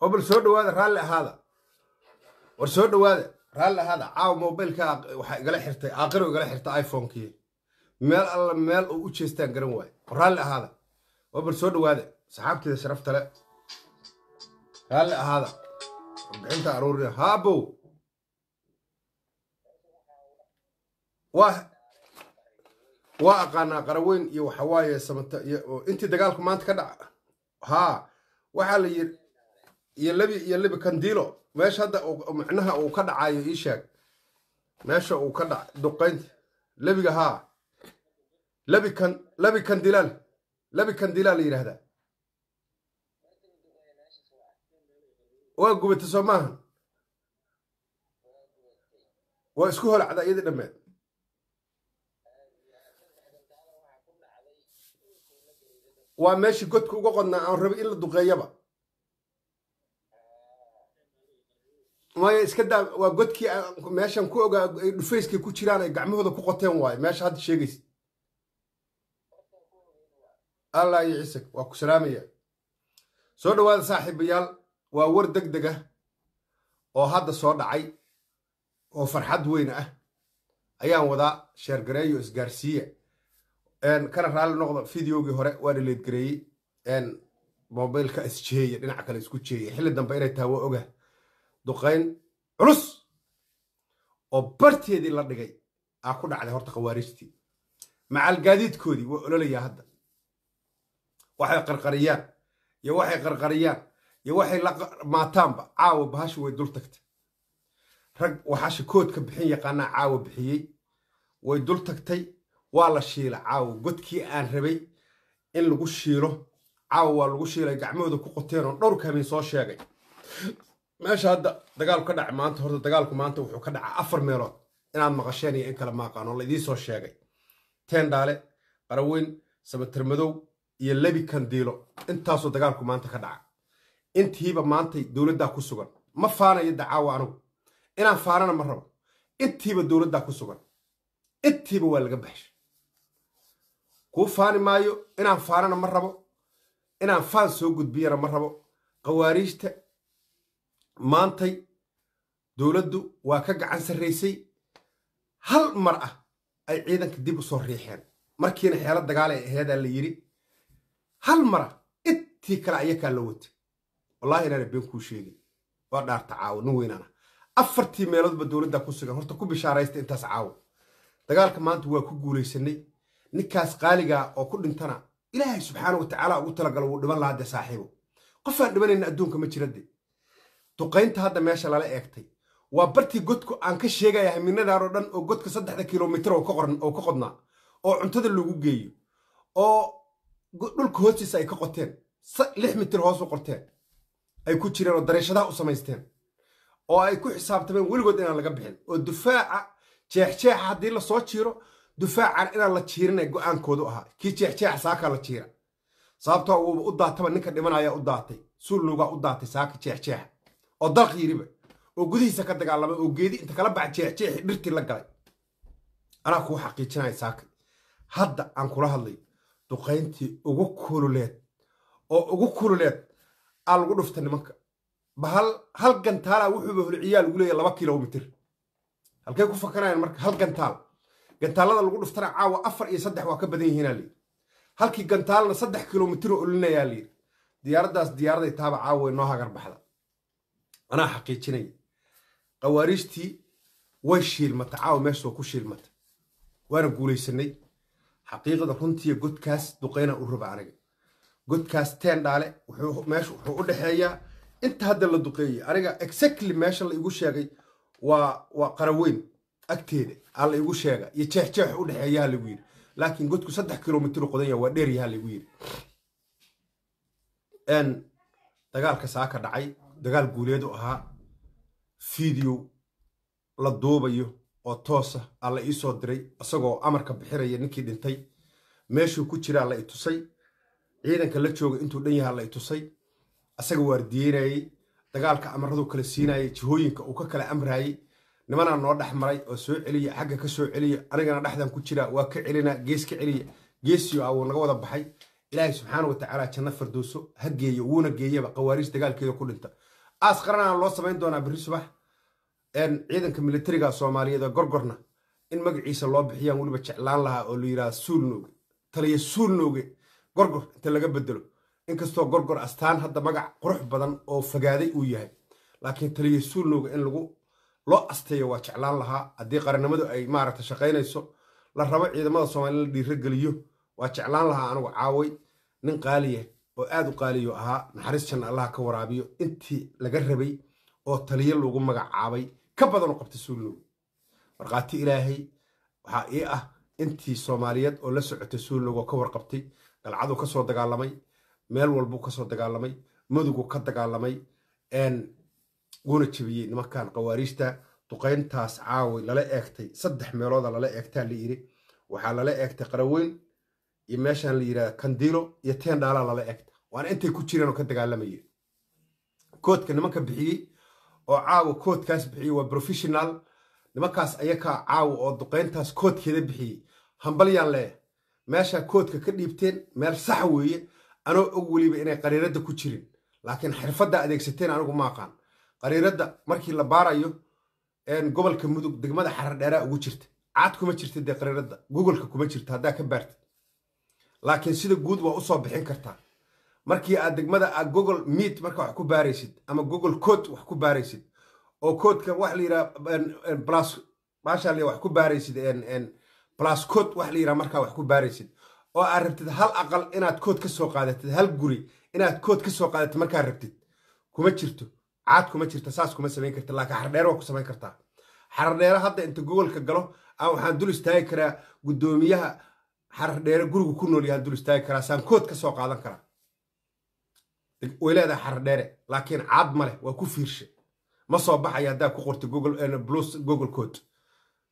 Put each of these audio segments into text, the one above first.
oo bal soo dhawaada raalli ahaada war soo dhawaada raalli ahaada caawa mobilka waxaa igala xirtay aakiro igala xirtay iphonekii meel alla meel oo u jeestaan garan waay raalli ahaada oo bal soo dhawaada saxaabteeda sharafta raalli ahaada warbixinta aruurina haabow waa aqaanaa qaraweyn iyo waxawaaye samata intii dagaalku maanta ka dhaca haa waxaa la yidhi iyo lebi iyo lebi kandilo meesha hadda micnaha uu ka dhacayo ii sheeg meesha uu ka dhac duqaynta lebiga haa lebi kan lebi kandilaal lebi kandilaa la yidhahdaa waa gubatay soo maahan waa isku holacda iyadii dhammeed waa meeshii godka uga qodnaa aan rabay in la duqeeyaba maya iska daa waa godkii ah, meeshan ku ogaa ay dhufayskay ku jiraan ay gacmahooda ku qoteen waayo meesha hadda sheegaysa allah iyo ciise waa ku salaamaya soo dhawaada saaxiibayaal waa war deg deg ah oo hadda soo dhacay oo farxad weyn ah ayaan wadaa sheergareeyo isgaarsiiya kana raalli noqda videogii hore waana leedgareeyey mobilka isjeeya dhinaca kale isku jeeya xilli dambe inay tahay waa oga duqayn culus oo barteedii la dhigay aa ku dhacday horta khawaarijtii macalgaadiidkoodii waa ololayaa hadda waxay qarqariyaan iyo waxay qarqariyaan iyo waxay la maataanba caawa bahashi way dul tagtay rag waxaashi kood ka bixin yaqaanaa caawa bixiyey way dul tagtay waa la shiila caawa godkii aan rabay in lagu shiilo caawa waa lagu shiilay gacmahooda ku qoteen oo dhowr kamiin soo sheegay meesha hadda dagaalku ka dhaca maanta horta dagaalku maanta wuxuu ka dhacaa afar meelood inaad maqasheen iyo in kale maaqaan oo soo sheegay teendhaale qaraweyn sabatir madow iyo lebi kandiilo intaasoo dagaalku maanta ka dhaca intiiba maantay dowladdaa ku sugan ma faanayo dacaawa anugu inaan faanana ma rabo intiiba dowladdaa ku sugan intiiba waa laga baxsha kuu faani maayo inaan faanana ma rabo inaan faan soo gudbiyana ma rabo qawaariijta maantay dowladdu waa ka gacan sarraysay hal mar ah ay ciidanka dib u soo riixeen markiina xeelad dagaal ay aheedaa la yidhi hal mara ah, intii kale ayakaa la watay wallahi inaana been kuu sheegin waa dhaarta caawo nin weynaana ah. afartii meeloodba dowladda ku sugan horta ku bishaaraystay intaas caawo dagaalka maanta waa ku guulaysanay ninkaas qaaligaa ah oo ku dhintana ilaahay subxaana watacaala ugu talagalo wuu dhiban lahaa dee saaxiibo qofaan dhibanayna adduunka ma jira jirade duqaynta hadda meesha lala eegtay waa bartii godku aan ka sheegaya haminadaanoo dhan oo godka saddexda kilomitr oo ka qodnaa oo cuntada lagu geeyo oo dhulka hoostiisa ay ka qoteen lix mitir hoos u qorteen ay ku jireen oo dareeshadaha u samaysteen oo ay ku xisaabtameen weligood inaan laga bixin oo dufaaca jeexjeexa haddii la soo jiiro dufaacan inaan la jiirinay go'aankoodu ahaa kii jeexjeexa saakaa la jiira sababtoo ah uuba u daataba ninka dhimanaya u daatay suuluugaa u daatay saaka jeexjeexa oo dalq yiriba oo gudihiisa ka dagaalamay oo geedi inta kala baxa jeexjeexi dhirtii la galay anaa kuu xaqiijinaya saaka hadda aan kula hadlay duqayntii ugu kululeed oo ugu kululeed aa lagu dhufta nimanka bahal hal gantaala wuxuuba holiciyaa ugu leeya laba kilomitr halkay ku fakanayaan marka hal gantaal gantaalada lagu dhuftana caawa afar iyo saddex waa ka badan yihiinaa layidhi halkii gantaalna saddex kilomitir oo olinayaa layidhi diyaaradaas diyaaraday taaba caawa way noo hagar baxda anaa xaqiijinay khawaariijtii way shiilmata caawa meesha waa ku shiilmata waana guulaysanay xaqiiqada runtiiyo godkaas duqayna u raba aniga godkaas teendhaale meesha wuxuu u dhexeeyaa inta hadda la duqeeyey aniga exactly meesha la sheegay waa waa qaraweyn agteeda aa la sheega iyo jeexjeex u dhexeeyaha lagu yidhi laakiin godku saddex kilomitru qodanya waa dheeryaha lagu yidhi dagaalka saa ka dhacay dagaal guuleed u ahaa fiideo la duubayo oo toosa alla ah, ii soo diray isagoo amarka bixiraya ninkii dhintay meeshuu ku jiraa la i tusay ciidanka la jooga intuu dhan yaha la i tusay asaga waardiyeynayey dagaalka amaradu kala siinayay jihooyinka uu ka kala amraayey nimanaa noo dhex maray oo soo celiya xagga ka soo celiya anigana dhexdan ku jira waa ka celina gees ka celiya geesio ah wuu naga wada baxay ilaahay subxaana watacaala tacaala janno firdowso ha geeyo wuuna geeyaba qawaariis dagaalkeeda ku dhinta aas qaranaa loo samayn doonaa berri subax ciidanka militariga soomaaliyeed gorgorna in magaciisa loo bixiyaan weliba jeclaan lahaa oo la yidhaha suulnooge taliya suulnooge gorgor inta laga bedelo inkastoo gorgor astaan hadda magac qurux badan oo fagaaday uu yahay laakiin taliya suulnooge in lagu loo asteeyo waa jeclaan lahaa haddii qarannimadu ay maaragta shaqaynayso la rabo ciidamada soomaliya la dhiirageliyo waa jeclaan lahaa anigu caaway nin qaaliya oo aada u qaaliyo ahaa naxariis janna allaha ka waraabiyo intii laga rabay oo taliyo lagu magacaabay ka badanoo qabtay suullow markhaati ilaahay waxaa ii ah intii soomaaliyeed oo la socotay suullowoo ka warqabtay galcaduu ka soo dagaalamay meel walbuu kasoo dagaalamay madugu ka dagaalamay wuuna jebiyey nimankan khawaariijta duqayntaas caawi lala eegtay saddex meelooda lala eegtaa la yiri waxaa lala eegtay qaraweyn iyo meeshaan la yidhahda kandiilo iyo teendhaalaa lala eegtay waana intay ku jireen oo ka dagaalamayeen koodka nimanka bixiyey oo caawa koodkaas bixiyey waa professional nimankaas ayaka caawa oo duqeyntaas koodkeeda bixiyey hambalyaan leeya meeshaa koodka ka dhiibteen meel sax weeye anoo og weliba inay qariiradda ku jirin laakiin xirfadda adeegsateen anigu maaqaan qariiradda markii la baarayo gobolka mudug degmada xaradheeraa ugu jirta caad kuma jirta dee qariiradda googolka kuma jirta haddaa ka baartid laakiin sida guud waa usoo bixin kartaa markii aad degmada aad ah google meat marka wax ku baaraysid ama google code wax ku baaraysid oo codeka wax la yidhaha plus wax ku baaraysid plus code wax la yidhaha markaa wax ku baaraysid oo aad rabtid hal aqal inaad code ka soo qaadatid hal guri inaad code ka soo qaadatid markaad rabtid kuma jirto caad kuma jirta saas kuma samayn karta laakiin xardheero waa ku samayn kartaa xardheero hadda inta googoleka galo ama waxaan dul istaagi karaa guddoomiyaha xardheero gurigu ku nool yahaan dul istaagi karaa saan code ka soo qaadan karaa way leedahay laakiin caad ma leh waa ku fiirsha ma soo baxaya haddaa ku qorta google code eh,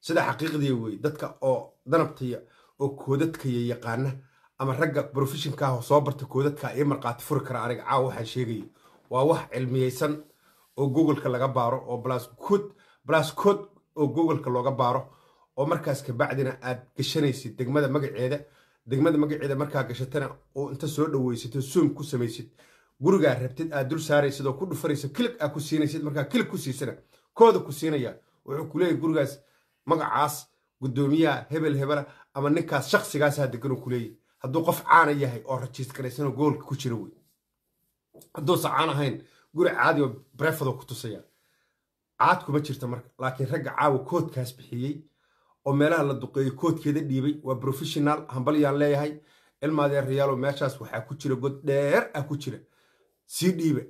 sida xaqiiqdii wey dadka oo danabtaya oo koodadkaya yaqaana ama ragga brofeshinkaah soo barta koodadka ii marqaati furi kara aniga caawa waxaan sheegaya waa wax cilmiyeysan oo googleka laga baaro oo blascod blascod oo googleka looga baaro oo markaas kabacdina aad gashanaysid degmada magaceeda degmada magaceeda markaa gashatana oo inta soo dhaweysato zoom ku samaysid gurigaa rabtid aad dul saaraysid oo ku dhufarayso kilig aa ku siinaysid markaa kilig ku siisana kooda ku siinaya wuxuu ku gurigaas magacaas guddoomiyaha hebel hebela ama ninkaas shakhsigaasaa deganuu ku leeyahy hadduu qof caana yahay oo rajiisgaraysanoo goolka ku jira wey hadduusa caan ahayn guri caadi oo brefado ku tusaya caad kuma jirta marka laakiin ragga caawa koodkaas bixiyey oo meelaha la duqeeyey koodkeeda dhiibay waa professional hambalyaan leeyahay ilma adeerayaalo meeshaas waxaa ku jira god dheer ah ku jira sii dhiibe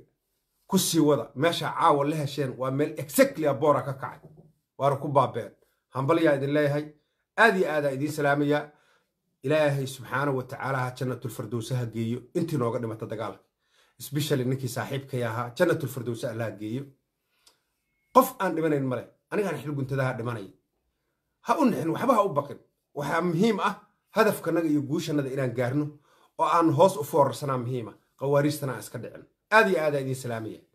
ku sii wada meesha caawa la hesheen waa meel exactly a ka kacay waana ku baabeen hambalyaa idin leeyahay aad iyo aadaa idiin salaamaya ilaahay subxaana wa tacaala ha jannatulfirdowse ha geeyo intii nooga dhimata dagaalka sbeshali ninkii saaxiibkay ahaa jannatulfirdowse alla geeyo qof aan dhimanayn male anigaan xilguntadaha dhimanay ha u nixin waxba ha u baqin waxaa muhiim ah hadafkanaga iyo guushanada inaan gaarno oo aan hoos u foorarsanaa muhiima khawaarijtana ha iska dhicin aad iyo aadaa idiin salaamaya